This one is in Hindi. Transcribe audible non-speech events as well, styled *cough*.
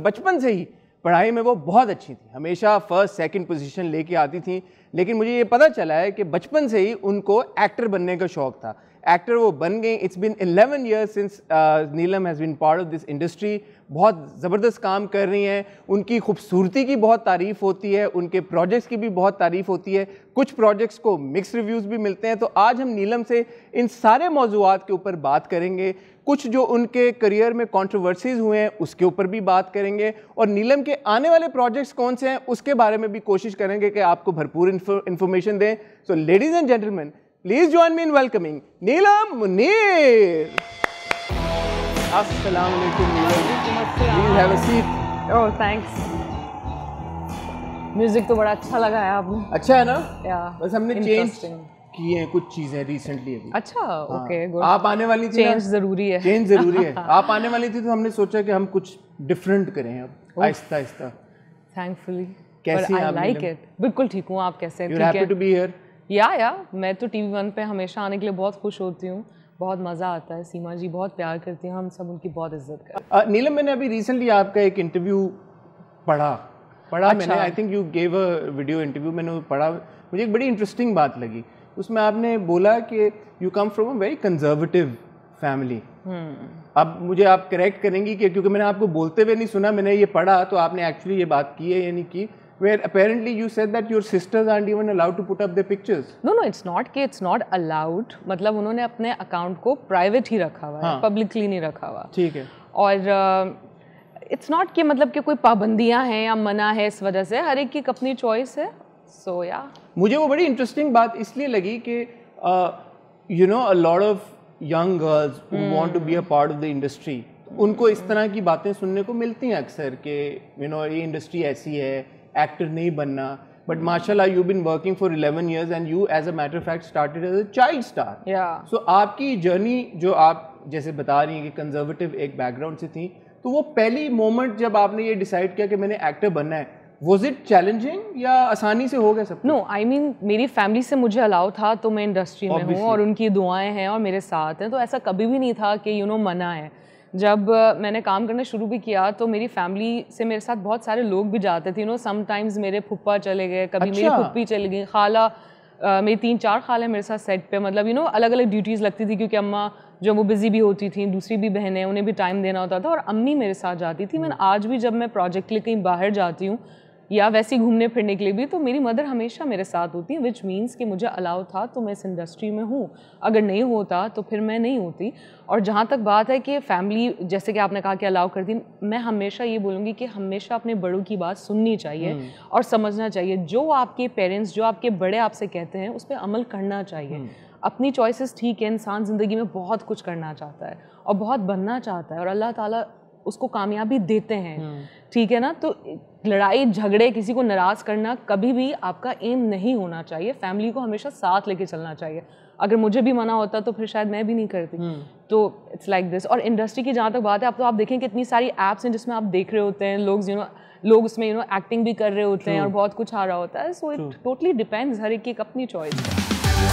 बचपन से ही पढ़ाई में वो बहुत अच्छी थी हमेशा फर्स्ट सेकंड पोजीशन लेके आती थी लेकिन मुझे ये पता चला है कि बचपन से ही उनको एक्टर बनने का शौक़ था एक्टर वो बन गए it's been eleven years since Neelam has been part of this industry बहुत ज़बरदस्त काम कर रही हैं उनकी खूबसूरती की बहुत तारीफ़ होती है उनके प्रोजेक्ट्स की भी बहुत तारीफ़ होती है कुछ प्रोजेक्ट्स को मिक्स रिव्यूज़ भी मिलते हैं तो आज हम नीलम से इन सारे मौजूद के ऊपर बात करेंगे कुछ जो उनके करियर में कंट्रोवर्सीज हुए हैं उसके ऊपर भी बात करेंगे और नीलम के आने वाले प्रोजेक्ट्स कौन से हैं उसके बारे में भी कोशिश करेंगे कि आपको भरपूर इन्फॉर्मेशन दें so ladies and gentleman Please join me in welcoming Neelam Munir. Assalamu alaikum Neelam. Please have a seat. Oh, thanks. Music तो बड़ा अच्छा लगा है आपने अच्छा है ना या बस हमने चेंज की हैं कुछ चीजें रिसेंटली अभी अच्छा ओके हाँ। गुड आप आने वाली थी चेंज जरूरी है चेंज जरूरी है *laughs* हाँ। आप आने वाली थी तो हमने सोचा कि हम कुछ डिफरेंट करें अब oh. आहिस्ता आहिस्ता थैंकफुली कैसी आई लाइक इट बिल्कुल ठीक हूं आप कैसे हैं you happy to be here yeah yeah मैं तो टी वी वन पर हमेशा आने के लिए बहुत खुश होती हूँ बहुत मज़ा आता है सीमा जी बहुत प्यार करती हैं हम सब उनकी बहुत इज्जत करते हैं नीलम मैंने अभी रिसेंटली आपका एक इंटरव्यू पढ़ा पढ़ा अच्छा। मैंने I think you gave a video interview मैंने पढ़ा मुझे एक बड़ी इंटरेस्टिंग बात लगी उसमें आपने बोला कि you come from a very conservative family अब मुझे आप करेक्ट करेंगी कि क्योंकि मैंने आपको बोलते हुए नहीं सुना मैंने ये पढ़ा तो आपने एक्चुअली ये बात की है या नहीं की where apparently you said that your sisters aren't even allowed to put up their pictures. No, no, it's not कि it's not allowed. मतलब उन्होंने अपने account को private ही रखा हुआ है, हाँ. publicly नहीं रखा हुआ. ठीक है. और इट्स uh, नॉट कि मतलब कि कोई पाबंदियां हैं या मना है इस वजह से हर एक की अपनी चॉइस है सो so, या yeah. मुझे वो बड़ी इंटरेस्टिंग बात इसलिए लगी कि you know a lot of young girls want to be a part of the industry उनको इस तरह की बातें सुनने को मिलती हैं अक्सर कि यू नो ये इंडस्ट्री ऐसी है एक्टर नहीं बनना बट माशाल्लाह you been working for eleven years and you as a matter fact started as a child star so आपकी जर्नी जो आप जैसे बता रही हैं कि कंजर्वेटिव एक बैकग्राउंड से थी तो वो पहली मोमेंट जब आपने ये डिसाइड किया कि मैंने एक्टर बनना है वॉज इट चैलेंजिंग या आसानी से हो गया सब नो आई मीन मेरी फैमिली से मुझे अलाउ था तो मैं इंडस्ट्री में हूँ और उनकी दुआएं हैं और मेरे साथ हैं तो ऐसा कभी भी नहीं था कि यू you नो know, मना है जब मैंने काम करना शुरू भी किया तो मेरी फैमिली से मेरे साथ बहुत सारे लोग भी जाते थे नो समाइम्स मेरे फुप्पा चले गए कभी अच्छा। मेरी फुप्पी चली गई खाला मेरी तीन चार खाले मेरे साथ सेट पे मतलब यू नो अलग अलग ड्यूटीज़ लगती थी क्योंकि अम्मा जो वो बिज़ी भी होती थी दूसरी भी बहनें उन्हें भी टाइम देना होता था और अम्मी मेरे साथ जाती थी हम्म। मैंने आज भी जब मैं प्रोजेक्ट के लिए कहीं बाहर जाती हूँ या वैसे घूमने फिरने के लिए भी तो मेरी मदर हमेशा मेरे साथ होती विच मीन्स कि मुझे अलाउ था तो मैं इस इंडस्ट्री में हूँ अगर नहीं होता तो फिर मैं नहीं होती और जहाँ तक बात है कि फैमिली जैसे कि आपने कहा कि अलाउ कर दी मैं हमेशा ये बोलूँगी कि हमेशा अपने बड़ों की बात सुननी चाहिए हम्म। और समझना चाहिए जो आपके पेरेंट्स जो आपके बड़े आपसे कहते हैं उस पर अमल करना चाहिए हम्म। अपनी चॉइसेस ठीक है इंसान ज़िंदगी में बहुत कुछ करना चाहता है और बहुत बनना चाहता है और अल्लाह ताला उसको कामयाबी देते हैं हम्म। ठीक है ना तो लड़ाई झगड़े किसी को नाराज़ करना कभी भी आपका एम नहीं होना चाहिए फैमिली को हमेशा साथ लेके चलना चाहिए अगर मुझे भी मना होता तो फिर शायद मैं भी नहीं करती हम्म। तो इट्स लाइक दिस और इंडस्ट्री की जहाँ तक बात है आप तो आप देखें कि इतनी सारी ऐप्स हैं जिसमें आप देख रहे होते हैं लोग यू नो लोग उसमें यू नो एक्टिंग भी कर रहे होते हैं और बहुत कुछ आ रहा होता है सो इट टोटली डिपेंड्स हर एक अपनी चॉइस